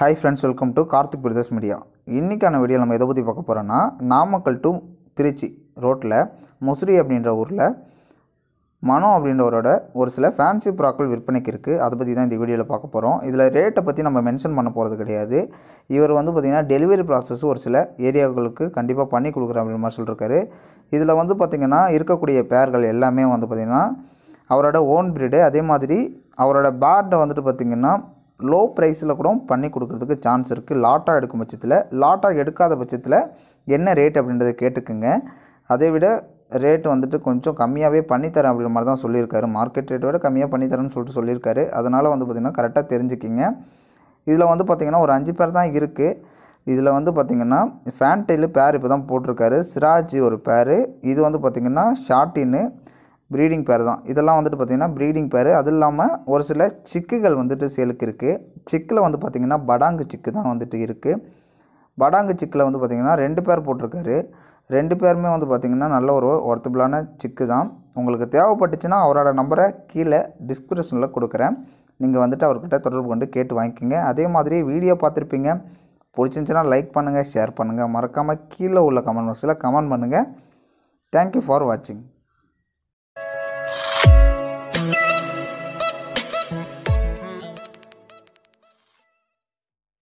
hi friends welcome to Karthik brothers media இன்றைக்கான video நம்ம எதை பற்றி பார்க்க போகிறோன்னா நாமக்கல் டு திருச்சி ரோட்டில் முசிறி அப்படின்ற ஊரில் மனோ அப்படின்றவரோட ஒரு சில ஃபேன்சி ப்ராக்கள் விற்பனைக்கு இருக்குது அதை பற்றி தான் இந்த வீடியோவில் பார்க்க போகிறோம் இதில் ரேட்டை பற்றி நம்ம மென்ஷன் பண்ண போகிறது கிடையாது இவர் வந்து பார்த்திங்கன்னா டெலிவரி ப்ராசஸ் ஒரு சில ஏரியாக்களுக்கு கண்டிப்பாக பண்ணி கொடுக்குற அப்படின்ற மாதிரி சொல்லியிருக்காரு இதில் வந்து பார்த்திங்கன்னா இருக்கக்கூடிய பேர்கள் எல்லாமே வந்து பார்த்திங்கன்னா அவரோட ஓன் பிரீடு அதே மாதிரி அவரோட பேர்டை வந்துட்டு பார்த்திங்கன்னா லோ ப்ரைஸில் கூட பண்ணி கொடுக்குறதுக்கு சான்ஸ் இருக்குது லாட்டாக எடுக்கும் பட்சத்தில் லாட்டாக எடுக்காத பட்சத்தில் என்ன ரேட் அப்படின்றத கேட்டுக்குங்க அதை விட ரேட்டு வந்துட்டு கொஞ்சம் கம்மியாகவே பண்ணித்தரேன் அப்படின்ற மாதிரி தான் சொல்லியிருக்காரு மார்க்கெட் ரேட்டை விட கம்மியாக பண்ணித்தரேன்னு சொல்லிட்டு சொல்லியிருக்காரு அதனால் வந்து பார்த்திங்கன்னா கரெக்டாக தெரிஞ்சுக்கிங்க இதில் வந்து பார்த்திங்கன்னா ஒரு அஞ்சு பேர் தான் இருக்குது இதில் வந்து பார்த்திங்கன்னா ஃபேன் டெய்லு பேர் இப்போ தான் போட்டிருக்காரு சிராஜி ஒரு பேர் இது வந்து பார்த்திங்கன்னா ஷார்டின்னு ப்ரீடிங் பேர் தான் இதெல்லாம் வந்துட்டு பார்த்திங்கன்னா ப்ரீடிங் பேர் அது இல்லாமல் ஒரு சில சிக்குகள் வந்துட்டு சேலுக்கு இருக்குது சிக்கில் வந்து பார்த்திங்கன்னா படாங்கு சிக்கு தான் வந்துட்டு இருக்குது படாங்கு சிக்கில் வந்து பார்த்திங்கன்னா ரெண்டு பேர் போட்டிருக்காரு ரெண்டு பேருமே வந்து பார்த்திங்கன்னா நல்ல ஒரு ஒர்த்தபிளான சிக்கு தான் உங்களுக்கு தேவைப்பட்டுச்சுன்னா அவரோட நம்பரை கீழே டிஸ்கிரிப்ஷனில் கொடுக்குறேன் நீங்கள் வந்துட்டு அவர்கிட்ட தொடர்பு கொண்டு கேட்டு வாங்கிக்கோங்க அதே மாதிரி வீடியோ பார்த்துருப்பீங்க பிடிச்சிருந்துச்சுன்னா லைக் பண்ணுங்கள் ஷேர் பண்ணுங்கள் மறக்காமல் கீழே உள்ள கமெண்ட் பாக்ஸில் கமெண்ட் பண்ணுங்கள் தேங்க்யூ ஃபார் வாட்சிங்